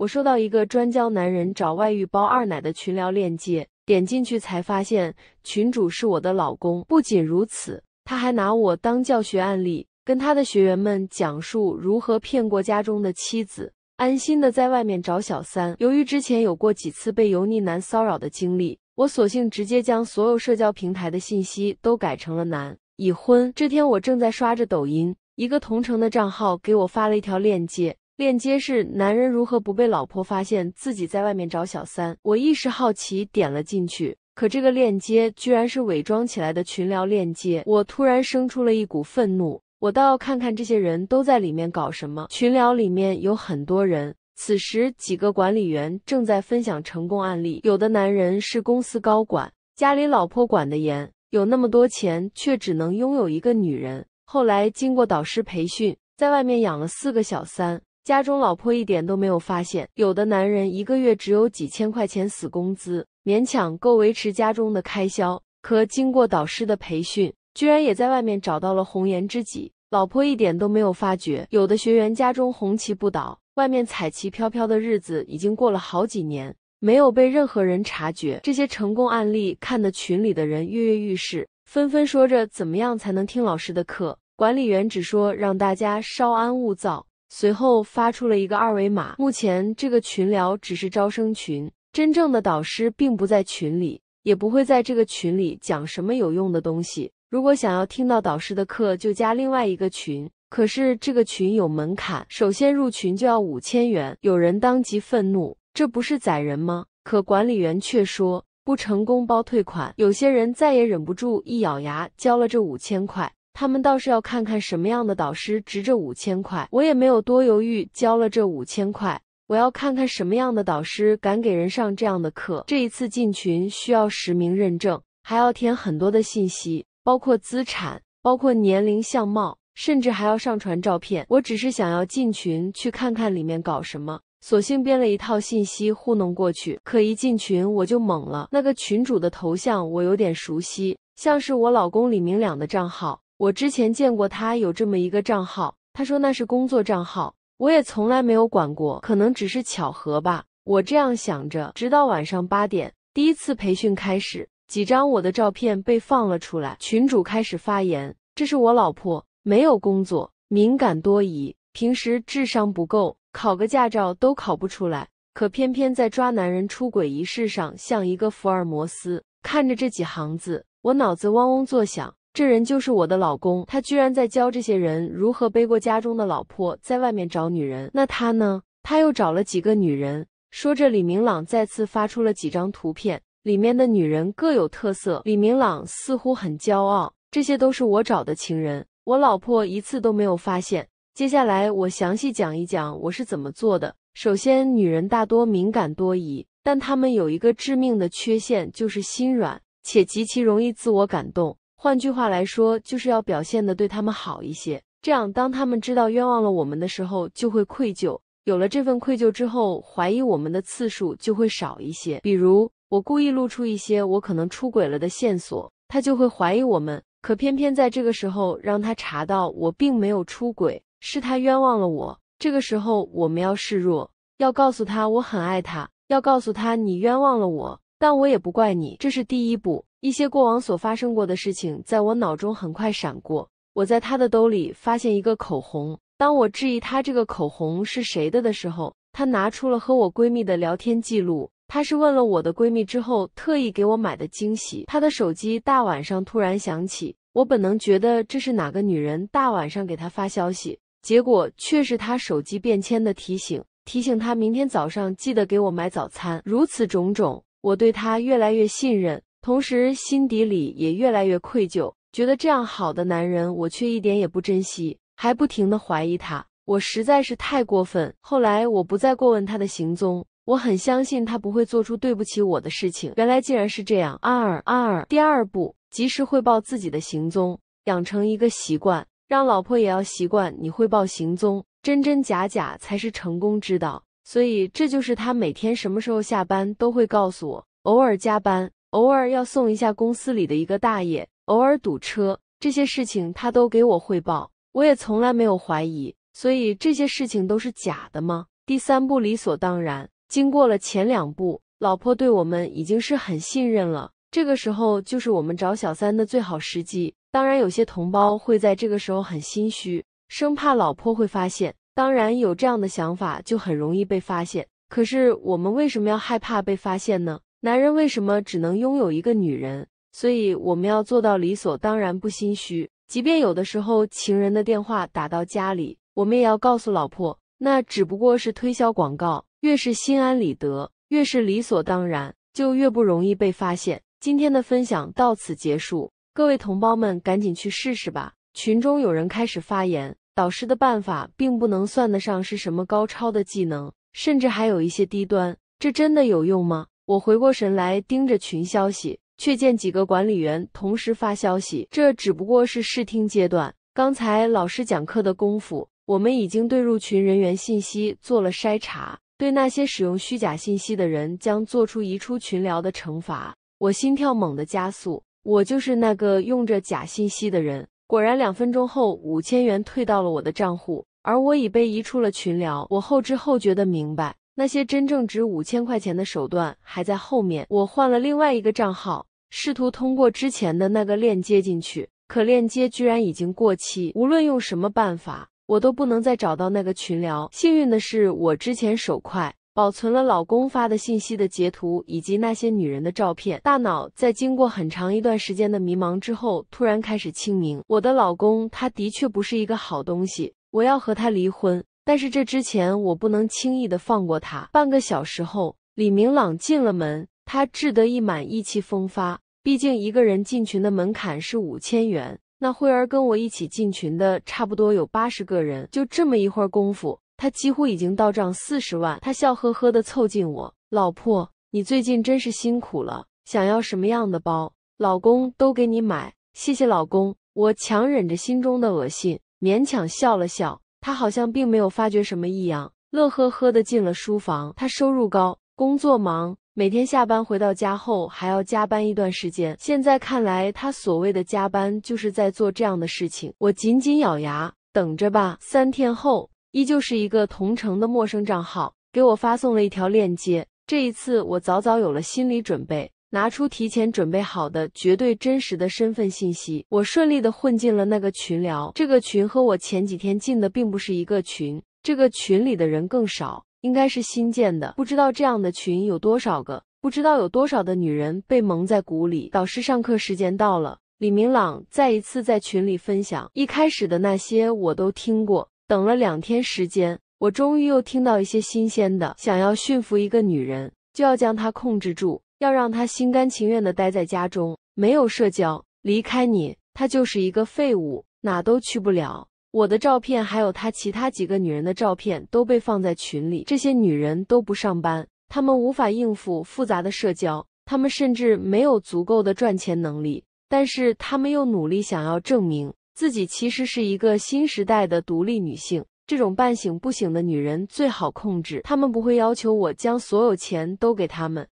我收到一个专教男人找外遇包二奶的群聊链接，点进去才发现群主是我的老公。不仅如此，他还拿我当教学案例，跟他的学员们讲述如何骗过家中的妻子，安心的在外面找小三。由于之前有过几次被油腻男骚扰的经历，我索性直接将所有社交平台的信息都改成了男已婚。这天我正在刷着抖音，一个同城的账号给我发了一条链接。链接是男人如何不被老婆发现自己在外面找小三？我一时好奇点了进去，可这个链接居然是伪装起来的群聊链接。我突然生出了一股愤怒，我倒要看看这些人都在里面搞什么群聊。里面有很多人，此时几个管理员正在分享成功案例。有的男人是公司高管，家里老婆管得严，有那么多钱却只能拥有一个女人。后来经过导师培训，在外面养了四个小三。家中老婆一点都没有发现，有的男人一个月只有几千块钱死工资，勉强够维持家中的开销。可经过导师的培训，居然也在外面找到了红颜知己，老婆一点都没有发觉。有的学员家中红旗不倒，外面彩旗飘飘的日子已经过了好几年，没有被任何人察觉。这些成功案例看得群里的人跃跃欲试，纷纷说着怎么样才能听老师的课。管理员只说让大家稍安勿躁。随后发出了一个二维码。目前这个群聊只是招生群，真正的导师并不在群里，也不会在这个群里讲什么有用的东西。如果想要听到导师的课，就加另外一个群。可是这个群有门槛，首先入群就要五千元。有人当即愤怒：“这不是宰人吗？”可管理员却说：“不成功包退款。”有些人再也忍不住，一咬牙交了这五千块。他们倒是要看看什么样的导师值这五千块，我也没有多犹豫，交了这五千块。我要看看什么样的导师敢给人上这样的课。这一次进群需要实名认证，还要填很多的信息，包括资产，包括年龄、相貌，甚至还要上传照片。我只是想要进群去看看里面搞什么，索性编了一套信息糊弄过去。可一进群我就懵了，那个群主的头像我有点熟悉，像是我老公李明两的账号。我之前见过他有这么一个账号，他说那是工作账号，我也从来没有管过，可能只是巧合吧。我这样想着，直到晚上八点，第一次培训开始，几张我的照片被放了出来，群主开始发言：“这是我老婆，没有工作，敏感多疑，平时智商不够，考个驾照都考不出来，可偏偏在抓男人出轨一事上像一个福尔摩斯。”看着这几行字，我脑子嗡嗡作响。这人就是我的老公，他居然在教这些人如何背过家中的老婆，在外面找女人。那他呢？他又找了几个女人？说着，李明朗再次发出了几张图片，里面的女人各有特色。李明朗似乎很骄傲，这些都是我找的情人，我老婆一次都没有发现。接下来，我详细讲一讲我是怎么做的。首先，女人大多敏感多疑，但她们有一个致命的缺陷，就是心软且极其容易自我感动。换句话来说，就是要表现的对他们好一些，这样当他们知道冤枉了我们的时候，就会愧疚。有了这份愧疚之后，怀疑我们的次数就会少一些。比如我故意露出一些我可能出轨了的线索，他就会怀疑我们。可偏偏在这个时候，让他查到我并没有出轨，是他冤枉了我。这个时候，我们要示弱，要告诉他我很爱他，要告诉他你冤枉了我，但我也不怪你。这是第一步。一些过往所发生过的事情，在我脑中很快闪过。我在他的兜里发现一个口红，当我质疑他这个口红是谁的的时候，他拿出了和我闺蜜的聊天记录。他是问了我的闺蜜之后，特意给我买的惊喜。他的手机大晚上突然响起，我本能觉得这是哪个女人大晚上给他发消息，结果却是他手机便签的提醒，提醒他明天早上记得给我买早餐。如此种种，我对他越来越信任。同时，心底里也越来越愧疚，觉得这样好的男人，我却一点也不珍惜，还不停地怀疑他，我实在是太过分。后来，我不再过问他的行踪，我很相信他不会做出对不起我的事情。原来竟然是这样，二二第二步，及时汇报自己的行踪，养成一个习惯，让老婆也要习惯你汇报行踪，真真假假才是成功之道。所以，这就是他每天什么时候下班都会告诉我，偶尔加班。偶尔要送一下公司里的一个大爷，偶尔堵车，这些事情他都给我汇报，我也从来没有怀疑，所以这些事情都是假的吗？第三步理所当然，经过了前两步，老婆对我们已经是很信任了，这个时候就是我们找小三的最好时机。当然，有些同胞会在这个时候很心虚，生怕老婆会发现，当然有这样的想法就很容易被发现。可是我们为什么要害怕被发现呢？男人为什么只能拥有一个女人？所以我们要做到理所当然，不心虚。即便有的时候情人的电话打到家里，我们也要告诉老婆，那只不过是推销广告。越是心安理得，越是理所当然，就越不容易被发现。今天的分享到此结束，各位同胞们，赶紧去试试吧。群中有人开始发言，导师的办法并不能算得上是什么高超的技能，甚至还有一些低端。这真的有用吗？我回过神来，盯着群消息，却见几个管理员同时发消息。这只不过是试听阶段。刚才老师讲课的功夫，我们已经对入群人员信息做了筛查，对那些使用虚假信息的人将做出移出群聊的惩罚。我心跳猛地加速，我就是那个用着假信息的人。果然，两分钟后，五千元退到了我的账户，而我已被移出了群聊。我后知后觉的明白。那些真正值五千块钱的手段还在后面。我换了另外一个账号，试图通过之前的那个链接进去，可链接居然已经过期。无论用什么办法，我都不能再找到那个群聊。幸运的是，我之前手快，保存了老公发的信息的截图以及那些女人的照片。大脑在经过很长一段时间的迷茫之后，突然开始清明。我的老公，他的确不是一个好东西，我要和他离婚。但是这之前，我不能轻易的放过他。半个小时后，李明朗进了门，他志得意满意气风发。毕竟一个人进群的门槛是五千元，那慧儿跟我一起进群的差不多有八十个人。就这么一会儿功夫，他几乎已经到账四十万。他笑呵呵的凑近我：“老婆，你最近真是辛苦了，想要什么样的包，老公都给你买，谢谢老公。”我强忍着心中的恶心，勉强笑了笑。他好像并没有发觉什么异样，乐呵呵的进了书房。他收入高，工作忙，每天下班回到家后还要加班一段时间。现在看来，他所谓的加班就是在做这样的事情。我紧紧咬牙，等着吧。三天后，依旧是一个同城的陌生账号给我发送了一条链接。这一次，我早早有了心理准备。拿出提前准备好的绝对真实的身份信息，我顺利的混进了那个群聊。这个群和我前几天进的并不是一个群，这个群里的人更少，应该是新建的。不知道这样的群有多少个，不知道有多少的女人被蒙在鼓里。导师上课时间到了，李明朗再一次在群里分享，一开始的那些我都听过。等了两天时间，我终于又听到一些新鲜的。想要驯服一个女人，就要将她控制住。要让他心甘情愿的待在家中，没有社交，离开你，他就是一个废物，哪都去不了。我的照片，还有他其他几个女人的照片，都被放在群里。这些女人都不上班，她们无法应付复杂的社交，她们甚至没有足够的赚钱能力，但是她们又努力想要证明自己其实是一个新时代的独立女性。这种半醒不醒的女人最好控制，她们不会要求我将所有钱都给他们。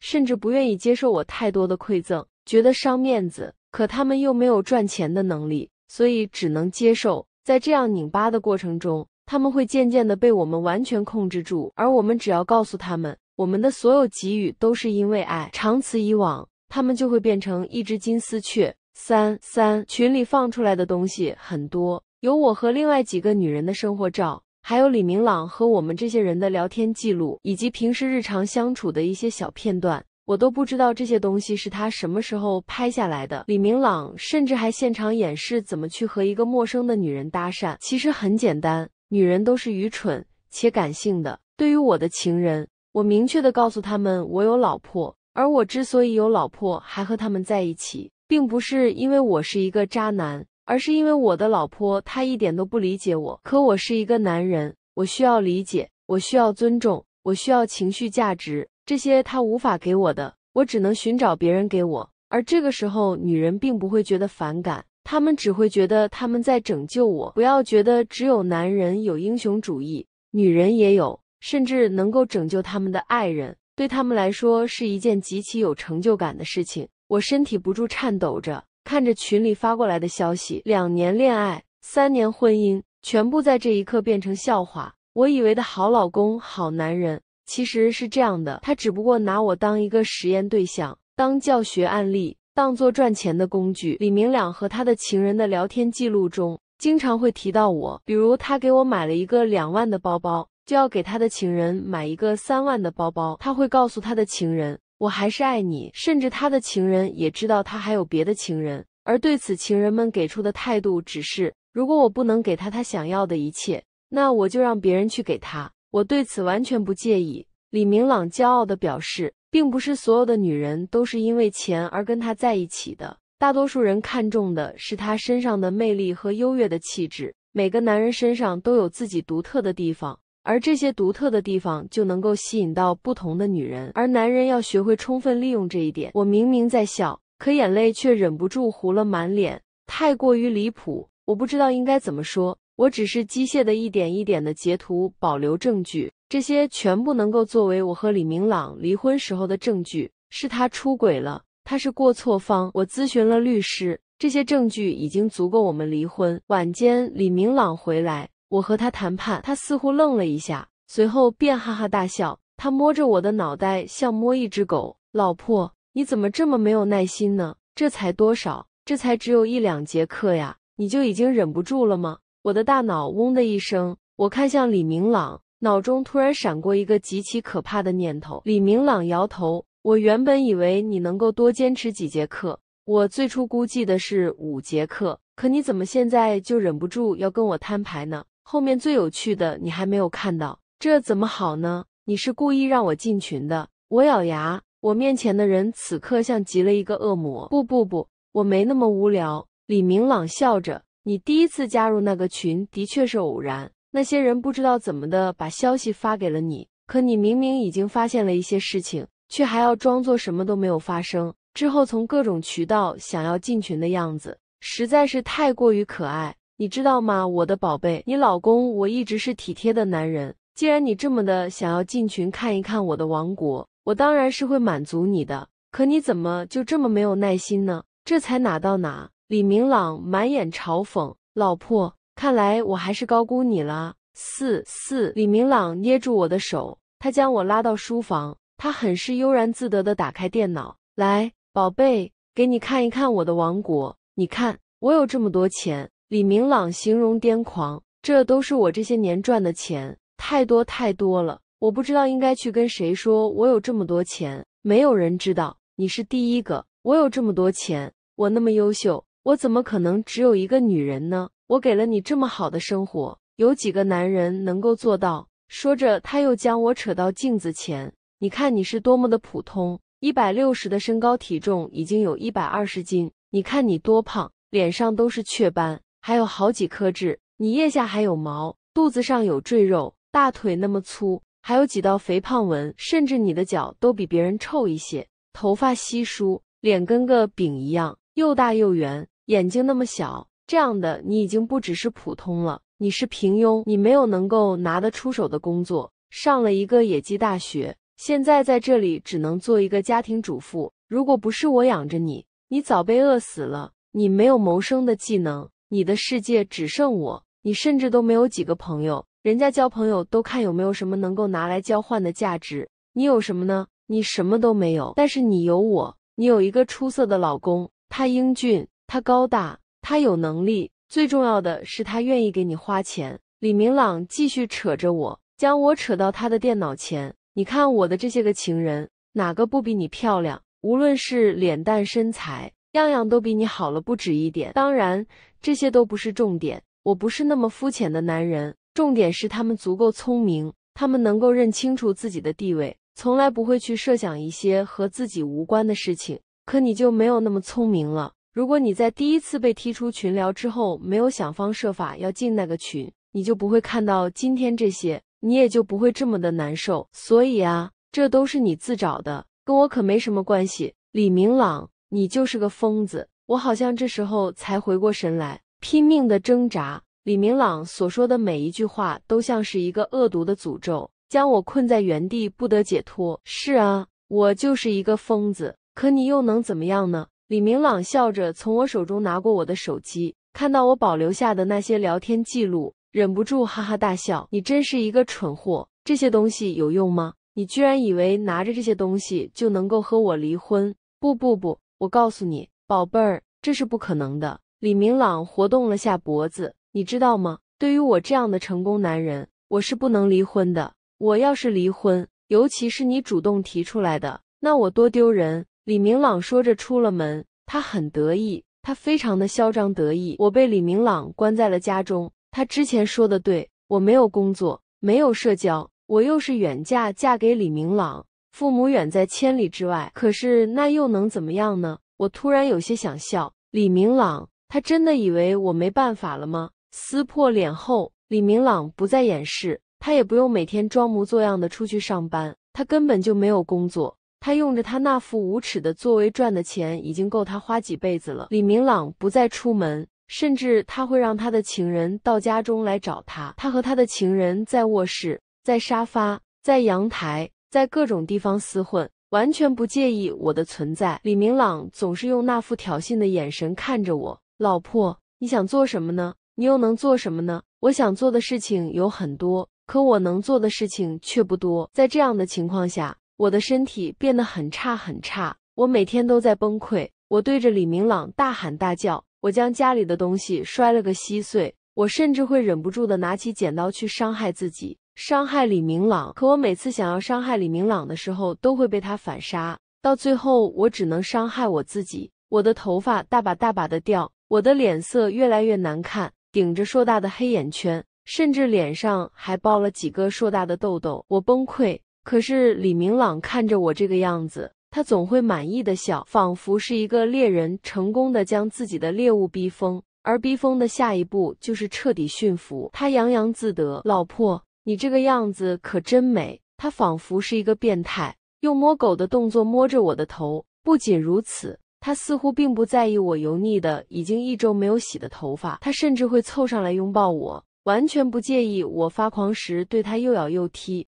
甚至不愿意接受我太多的馈赠，觉得伤面子。可他们又没有赚钱的能力，所以只能接受。在这样拧巴的过程中，他们会渐渐的被我们完全控制住。而我们只要告诉他们，我们的所有给予都是因为爱。长此以往，他们就会变成一只金丝雀。三三群里放出来的东西很多，有我和另外几个女人的生活照。还有李明朗和我们这些人的聊天记录，以及平时日常相处的一些小片段，我都不知道这些东西是他什么时候拍下来的。李明朗甚至还现场演示怎么去和一个陌生的女人搭讪，其实很简单，女人都是愚蠢且感性的。对于我的情人，我明确的告诉他们，我有老婆，而我之所以有老婆还和他们在一起，并不是因为我是一个渣男。而是因为我的老婆，她一点都不理解我。可我是一个男人，我需要理解，我需要尊重，我需要情绪价值，这些她无法给我的，我只能寻找别人给我。而这个时候，女人并不会觉得反感，她们只会觉得他们在拯救我。不要觉得只有男人有英雄主义，女人也有，甚至能够拯救他们的爱人，对他们来说是一件极其有成就感的事情。我身体不住颤抖着。看着群里发过来的消息，两年恋爱，三年婚姻，全部在这一刻变成笑话。我以为的好老公、好男人，其实是这样的：他只不过拿我当一个实验对象，当教学案例，当做赚钱的工具。李明两和他的情人的聊天记录中，经常会提到我，比如他给我买了一个两万的包包，就要给他的情人买一个三万的包包。他会告诉他的情人。我还是爱你，甚至他的情人也知道他还有别的情人，而对此情人们给出的态度只是：如果我不能给他他想要的一切，那我就让别人去给他。我对此完全不介意。李明朗骄傲的表示，并不是所有的女人都是因为钱而跟他在一起的，大多数人看重的是他身上的魅力和优越的气质。每个男人身上都有自己独特的地方。而这些独特的地方就能够吸引到不同的女人，而男人要学会充分利用这一点。我明明在笑，可眼泪却忍不住糊了满脸，太过于离谱，我不知道应该怎么说。我只是机械的一点一点的截图，保留证据，这些全部能够作为我和李明朗离婚时候的证据。是他出轨了，他是过错方。我咨询了律师，这些证据已经足够我们离婚。晚间，李明朗回来。我和他谈判，他似乎愣了一下，随后便哈哈大笑。他摸着我的脑袋，像摸一只狗。老婆，你怎么这么没有耐心呢？这才多少？这才只有一两节课呀，你就已经忍不住了吗？我的大脑嗡的一声，我看向李明朗，脑中突然闪过一个极其可怕的念头。李明朗摇头。我原本以为你能够多坚持几节课，我最初估计的是五节课，可你怎么现在就忍不住要跟我摊牌呢？后面最有趣的你还没有看到，这怎么好呢？你是故意让我进群的？我咬牙，我面前的人此刻像极了一个恶魔。不不不，我没那么无聊。李明朗笑着，你第一次加入那个群的确是偶然，那些人不知道怎么的把消息发给了你，可你明明已经发现了一些事情，却还要装作什么都没有发生，之后从各种渠道想要进群的样子，实在是太过于可爱。你知道吗，我的宝贝，你老公我一直是体贴的男人。既然你这么的想要进群看一看我的王国，我当然是会满足你的。可你怎么就这么没有耐心呢？这才哪到哪？李明朗满眼嘲讽，老婆，看来我还是高估你了。四四，李明朗捏住我的手，他将我拉到书房，他很是悠然自得的打开电脑，来，宝贝，给你看一看我的王国。你看，我有这么多钱。李明朗形容癫狂，这都是我这些年赚的钱，太多太多了。我不知道应该去跟谁说，我有这么多钱，没有人知道。你是第一个。我有这么多钱，我那么优秀，我怎么可能只有一个女人呢？我给了你这么好的生活，有几个男人能够做到？说着，他又将我扯到镜子前，你看你是多么的普通，一百六十的身高，体重已经有一百二十斤，你看你多胖，脸上都是雀斑。还有好几颗痣，你腋下还有毛，肚子上有赘肉，大腿那么粗，还有几道肥胖纹，甚至你的脚都比别人臭一些，头发稀疏，脸跟个饼一样，又大又圆，眼睛那么小，这样的你已经不只是普通了，你是平庸，你没有能够拿得出手的工作，上了一个野鸡大学，现在在这里只能做一个家庭主妇，如果不是我养着你，你早被饿死了，你没有谋生的技能。你的世界只剩我，你甚至都没有几个朋友。人家交朋友都看有没有什么能够拿来交换的价值，你有什么呢？你什么都没有，但是你有我，你有一个出色的老公，他英俊，他高大，他有能力，最重要的是他愿意给你花钱。李明朗继续扯着我，将我扯到他的电脑前。你看我的这些个情人，哪个不比你漂亮？无论是脸蛋、身材，样样都比你好了不止一点。当然。这些都不是重点，我不是那么肤浅的男人。重点是他们足够聪明，他们能够认清楚自己的地位，从来不会去设想一些和自己无关的事情。可你就没有那么聪明了。如果你在第一次被踢出群聊之后，没有想方设法要进那个群，你就不会看到今天这些，你也就不会这么的难受。所以啊，这都是你自找的，跟我可没什么关系。李明朗，你就是个疯子。我好像这时候才回过神来，拼命的挣扎。李明朗所说的每一句话，都像是一个恶毒的诅咒，将我困在原地不得解脱。是啊，我就是一个疯子，可你又能怎么样呢？李明朗笑着从我手中拿过我的手机，看到我保留下的那些聊天记录，忍不住哈哈大笑：“你真是一个蠢货，这些东西有用吗？你居然以为拿着这些东西就能够和我离婚？不不不，我告诉你。”宝贝儿，这是不可能的。李明朗活动了下脖子，你知道吗？对于我这样的成功男人，我是不能离婚的。我要是离婚，尤其是你主动提出来的，那我多丢人！李明朗说着出了门，他很得意，他非常的嚣张得意。我被李明朗关在了家中，他之前说的对我没有工作，没有社交，我又是远嫁嫁给李明朗，父母远在千里之外。可是那又能怎么样呢？我突然有些想笑。李明朗，他真的以为我没办法了吗？撕破脸后，李明朗不再掩饰，他也不用每天装模作样的出去上班，他根本就没有工作。他用着他那副无耻的作为赚的钱，已经够他花几辈子了。李明朗不再出门，甚至他会让他的情人到家中来找他。他和他的情人在卧室，在沙发，在阳台，在各种地方厮混。完全不介意我的存在，李明朗总是用那副挑衅的眼神看着我。老婆，你想做什么呢？你又能做什么呢？我想做的事情有很多，可我能做的事情却不多。在这样的情况下，我的身体变得很差很差，我每天都在崩溃。我对着李明朗大喊大叫，我将家里的东西摔了个稀碎，我甚至会忍不住的拿起剪刀去伤害自己。伤害李明朗，可我每次想要伤害李明朗的时候，都会被他反杀，到最后我只能伤害我自己。我的头发大把大把的掉，我的脸色越来越难看，顶着硕大的黑眼圈，甚至脸上还爆了几个硕大的痘痘。我崩溃。可是李明朗看着我这个样子，他总会满意的笑，仿佛是一个猎人成功的将自己的猎物逼疯，而逼疯的下一步就是彻底驯服他，洋洋自得。老婆。你这个样子可真美。他仿佛是一个变态，用摸狗的动作摸着我的头。不仅如此，他似乎并不在意我油腻的已经一周没有洗的头发。他甚至会凑上来拥抱我，完全不介意我发狂时对他又咬又踢。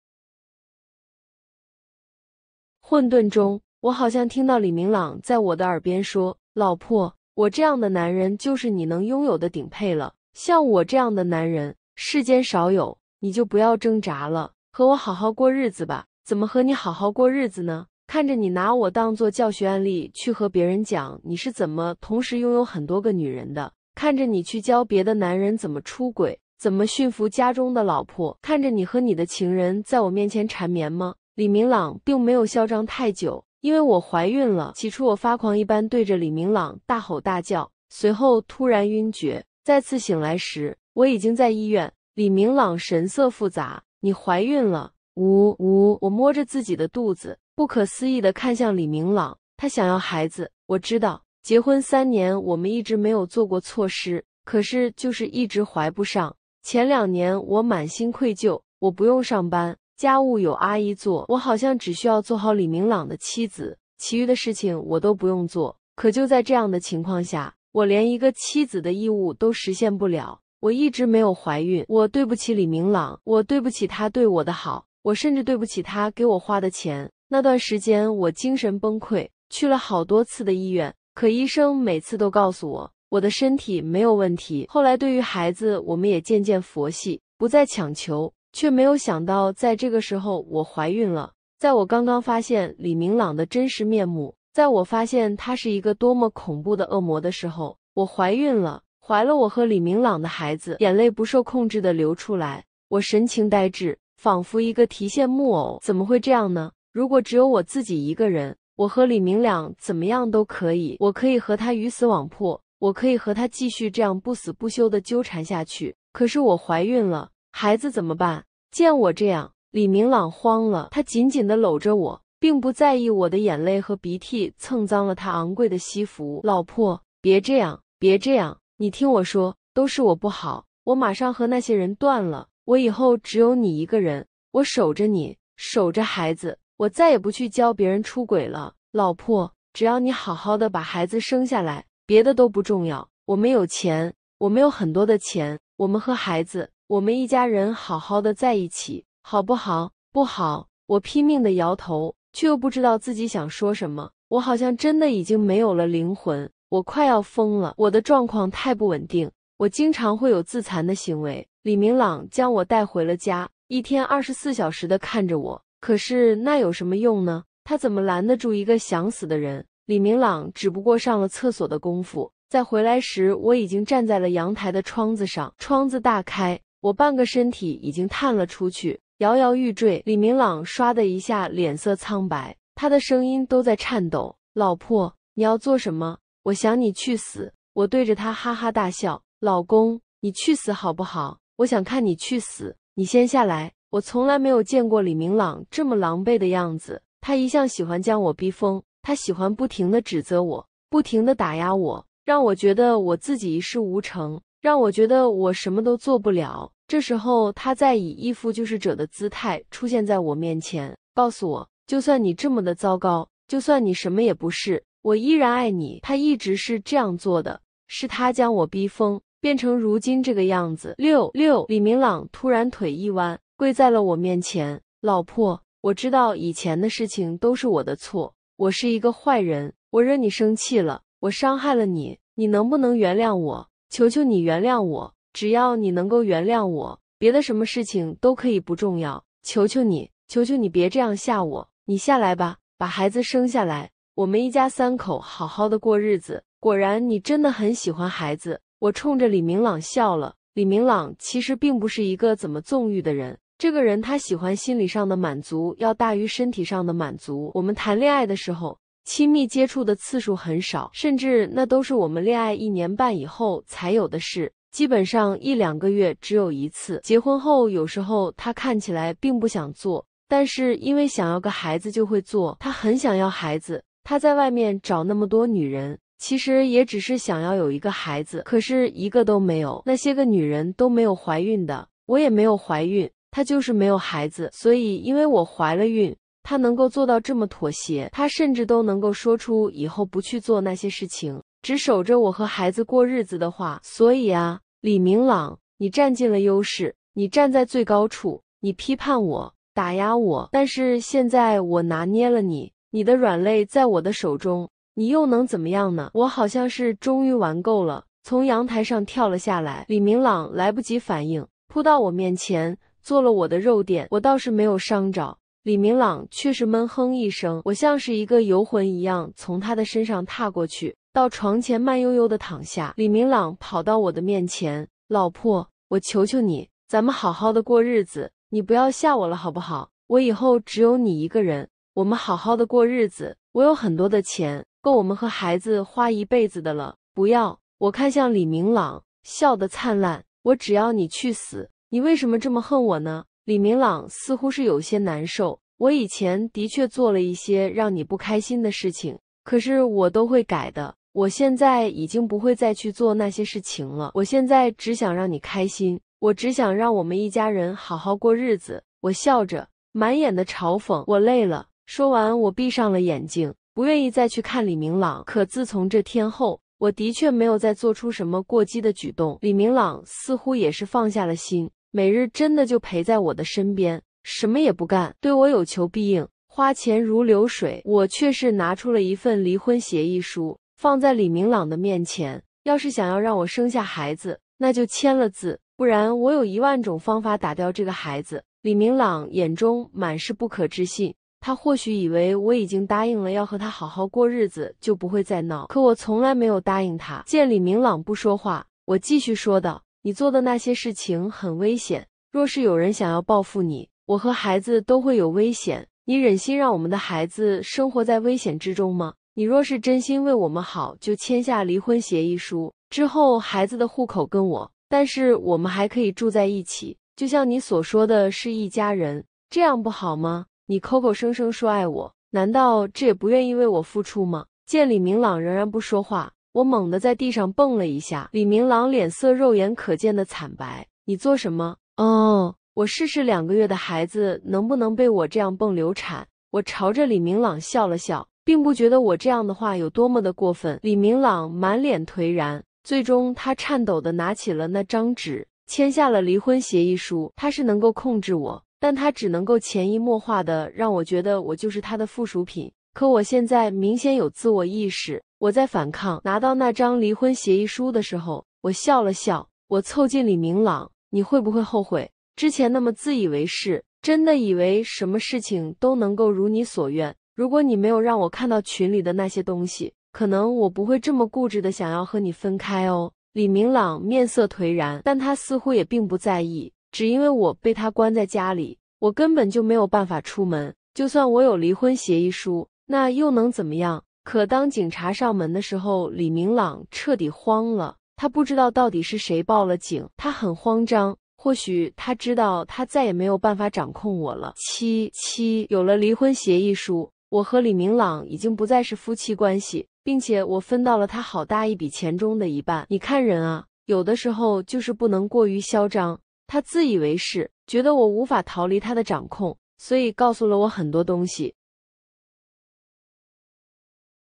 混沌中，我好像听到李明朗在我的耳边说：“老婆，我这样的男人就是你能拥有的顶配了。像我这样的男人，世间少有。”你就不要挣扎了，和我好好过日子吧。怎么和你好好过日子呢？看着你拿我当做教学案例去和别人讲你是怎么同时拥有很多个女人的，看着你去教别的男人怎么出轨，怎么驯服家中的老婆，看着你和你的情人在我面前缠绵吗？李明朗并没有嚣张太久，因为我怀孕了。起初我发狂一般对着李明朗大吼大叫，随后突然晕厥，再次醒来时我已经在医院。李明朗神色复杂：“你怀孕了？”“呜呜！”我摸着自己的肚子，不可思议的看向李明朗。他想要孩子，我知道。结婚三年，我们一直没有做过措施，可是就是一直怀不上。前两年我满心愧疚，我不用上班，家务有阿姨做，我好像只需要做好李明朗的妻子，其余的事情我都不用做。可就在这样的情况下，我连一个妻子的义务都实现不了。我一直没有怀孕，我对不起李明朗，我对不起他对我的好，我甚至对不起他给我花的钱。那段时间我精神崩溃，去了好多次的医院，可医生每次都告诉我我的身体没有问题。后来对于孩子，我们也渐渐佛系，不再强求，却没有想到在这个时候我怀孕了。在我刚刚发现李明朗的真实面目，在我发现他是一个多么恐怖的恶魔的时候，我怀孕了。怀了我和李明朗的孩子，眼泪不受控制的流出来，我神情呆滞，仿佛一个提线木偶。怎么会这样呢？如果只有我自己一个人，我和李明朗怎么样都可以，我可以和他鱼死网破，我可以和他继续这样不死不休的纠缠下去。可是我怀孕了，孩子怎么办？见我这样，李明朗慌了，他紧紧的搂着我，并不在意我的眼泪和鼻涕蹭脏了他昂贵的西服。老婆，别这样，别这样。你听我说，都是我不好，我马上和那些人断了。我以后只有你一个人，我守着你，守着孩子，我再也不去教别人出轨了。老婆，只要你好好的把孩子生下来，别的都不重要。我们有钱，我们有很多的钱，我们和孩子，我们一家人好好的在一起，好不好？不好，我拼命的摇头，却又不知道自己想说什么。我好像真的已经没有了灵魂。我快要疯了，我的状况太不稳定，我经常会有自残的行为。李明朗将我带回了家，一天二十四小时的看着我，可是那有什么用呢？他怎么拦得住一个想死的人？李明朗只不过上了厕所的功夫，在回来时，我已经站在了阳台的窗子上，窗子大开，我半个身体已经探了出去，摇摇欲坠。李明朗唰的一下，脸色苍白，他的声音都在颤抖：“老婆，你要做什么？”我想你去死！我对着他哈哈大笑。老公，你去死好不好？我想看你去死。你先下来。我从来没有见过李明朗这么狼狈的样子。他一向喜欢将我逼疯，他喜欢不停的指责我，不停的打压我，让我觉得我自己一事无成，让我觉得我什么都做不了。这时候，他在以一副救世者的姿态出现在我面前，告诉我，就算你这么的糟糕，就算你什么也不是。我依然爱你，他一直是这样做的，是他将我逼疯，变成如今这个样子。六六李明朗突然腿一弯，跪在了我面前，老婆，我知道以前的事情都是我的错，我是一个坏人，我惹你生气了，我伤害了你，你能不能原谅我？求求你原谅我，只要你能够原谅我，别的什么事情都可以不重要。求求你，求求你别这样吓我，你下来吧，把孩子生下来。我们一家三口好好的过日子。果然，你真的很喜欢孩子。我冲着李明朗笑了。李明朗其实并不是一个怎么纵欲的人。这个人，他喜欢心理上的满足要大于身体上的满足。我们谈恋爱的时候，亲密接触的次数很少，甚至那都是我们恋爱一年半以后才有的事。基本上一两个月只有一次。结婚后，有时候他看起来并不想做，但是因为想要个孩子就会做。他很想要孩子。他在外面找那么多女人，其实也只是想要有一个孩子，可是一个都没有。那些个女人都没有怀孕的，我也没有怀孕，他就是没有孩子。所以，因为我怀了孕，他能够做到这么妥协，他甚至都能够说出以后不去做那些事情，只守着我和孩子过日子的话。所以啊，李明朗，你占尽了优势，你站在最高处，你批判我、打压我，但是现在我拿捏了你。你的软肋在我的手中，你又能怎么样呢？我好像是终于玩够了，从阳台上跳了下来。李明朗来不及反应，扑到我面前做了我的肉垫，我倒是没有伤着。李明朗却是闷哼一声。我像是一个游魂一样从他的身上踏过去，到床前慢悠悠的躺下。李明朗跑到我的面前，老婆，我求求你，咱们好好的过日子，你不要吓我了好不好？我以后只有你一个人。我们好好的过日子，我有很多的钱，够我们和孩子花一辈子的了。不要，我看向李明朗，笑得灿烂。我只要你去死，你为什么这么恨我呢？李明朗似乎是有些难受。我以前的确做了一些让你不开心的事情，可是我都会改的。我现在已经不会再去做那些事情了。我现在只想让你开心，我只想让我们一家人好好过日子。我笑着，满眼的嘲讽。我累了。说完，我闭上了眼睛，不愿意再去看李明朗。可自从这天后，我的确没有再做出什么过激的举动。李明朗似乎也是放下了心，每日真的就陪在我的身边，什么也不干，对我有求必应，花钱如流水。我却是拿出了一份离婚协议书，放在李明朗的面前。要是想要让我生下孩子，那就签了字；不然，我有一万种方法打掉这个孩子。李明朗眼中满是不可置信。他或许以为我已经答应了要和他好好过日子，就不会再闹。可我从来没有答应他。见李明朗不说话，我继续说道：“你做的那些事情很危险，若是有人想要报复你，我和孩子都会有危险。你忍心让我们的孩子生活在危险之中吗？你若是真心为我们好，就签下离婚协议书。之后孩子的户口跟我，但是我们还可以住在一起，就像你所说的是一家人，这样不好吗？”你口口声声说爱我，难道这也不愿意为我付出吗？见李明朗仍然不说话，我猛地在地上蹦了一下。李明朗脸色肉眼可见的惨白。你做什么？哦，我试试两个月的孩子能不能被我这样蹦流产。我朝着李明朗笑了笑，并不觉得我这样的话有多么的过分。李明朗满脸颓然，最终他颤抖的拿起了那张纸，签下了离婚协议书。他是能够控制我。但他只能够潜移默化的让我觉得我就是他的附属品。可我现在明显有自我意识，我在反抗。拿到那张离婚协议书的时候，我笑了笑，我凑近李明朗：“你会不会后悔之前那么自以为是？真的以为什么事情都能够如你所愿？如果你没有让我看到群里的那些东西，可能我不会这么固执的想要和你分开哦。”李明朗面色颓然，但他似乎也并不在意。只因为我被他关在家里，我根本就没有办法出门。就算我有离婚协议书，那又能怎么样？可当警察上门的时候，李明朗彻底慌了。他不知道到底是谁报了警，他很慌张。或许他知道，他再也没有办法掌控我了。七七，有了离婚协议书，我和李明朗已经不再是夫妻关系，并且我分到了他好大一笔钱中的一半。你看人啊，有的时候就是不能过于嚣张。他自以为是，觉得我无法逃离他的掌控，所以告诉了我很多东西，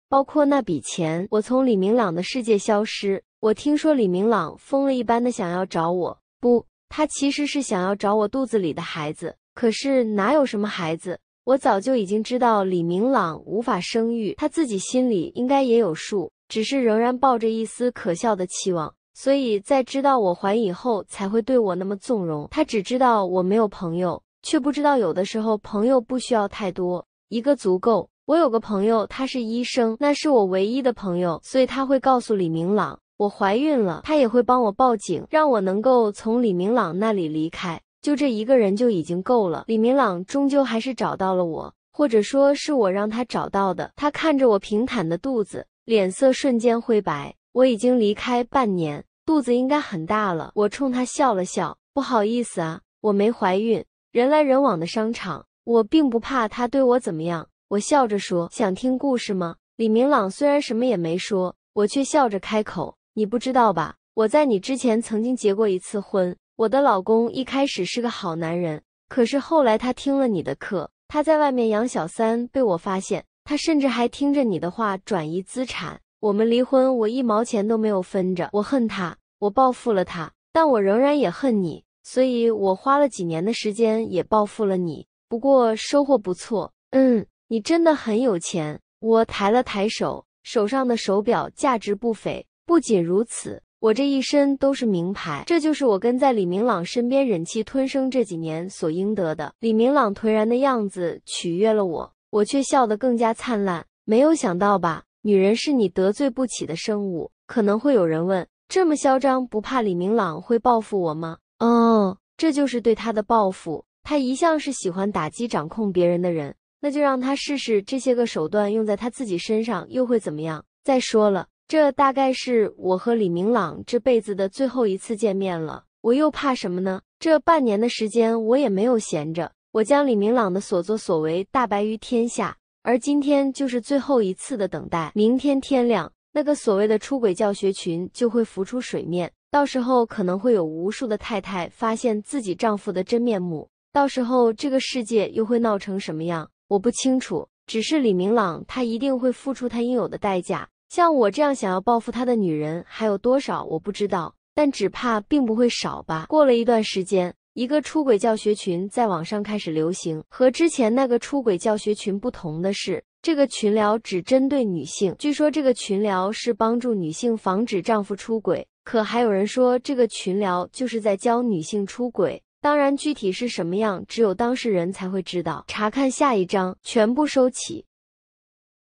包括那笔钱。我从李明朗的世界消失。我听说李明朗疯了一般的想要找我，不，他其实是想要找我肚子里的孩子。可是哪有什么孩子？我早就已经知道李明朗无法生育，他自己心里应该也有数，只是仍然抱着一丝可笑的期望。所以在知道我怀以后，才会对我那么纵容。他只知道我没有朋友，却不知道有的时候朋友不需要太多，一个足够。我有个朋友，他是医生，那是我唯一的朋友，所以他会告诉李明朗我怀孕了，他也会帮我报警，让我能够从李明朗那里离开。就这一个人就已经够了。李明朗终究还是找到了我，或者说是我让他找到的。他看着我平坦的肚子，脸色瞬间灰白。我已经离开半年。肚子应该很大了，我冲他笑了笑。不好意思啊，我没怀孕。人来人往的商场，我并不怕他对我怎么样。我笑着说：“想听故事吗？”李明朗虽然什么也没说，我却笑着开口：“你不知道吧？我在你之前曾经结过一次婚。我的老公一开始是个好男人，可是后来他听了你的课，他在外面养小三，被我发现。他甚至还听着你的话转移资产。”我们离婚，我一毛钱都没有分着。我恨他，我报复了他，但我仍然也恨你，所以我花了几年的时间也报复了你。不过收获不错，嗯，你真的很有钱。我抬了抬手，手上的手表价值不菲。不仅如此，我这一身都是名牌。这就是我跟在李明朗身边忍气吞声这几年所应得的。李明朗颓然的样子取悦了我，我却笑得更加灿烂。没有想到吧？女人是你得罪不起的生物。可能会有人问：这么嚣张，不怕李明朗会报复我吗？哦，这就是对他的报复。他一向是喜欢打击、掌控别人的人，那就让他试试这些个手段用在他自己身上又会怎么样？再说了，这大概是我和李明朗这辈子的最后一次见面了，我又怕什么呢？这半年的时间我也没有闲着，我将李明朗的所作所为大白于天下。而今天就是最后一次的等待，明天天亮，那个所谓的出轨教学群就会浮出水面，到时候可能会有无数的太太发现自己丈夫的真面目，到时候这个世界又会闹成什么样，我不清楚。只是李明朗，他一定会付出他应有的代价。像我这样想要报复他的女人还有多少，我不知道，但只怕并不会少吧。过了一段时间。一个出轨教学群在网上开始流行。和之前那个出轨教学群不同的是，这个群聊只针对女性。据说这个群聊是帮助女性防止丈夫出轨，可还有人说这个群聊就是在教女性出轨。当然，具体是什么样，只有当事人才会知道。查看下一章，全部收起。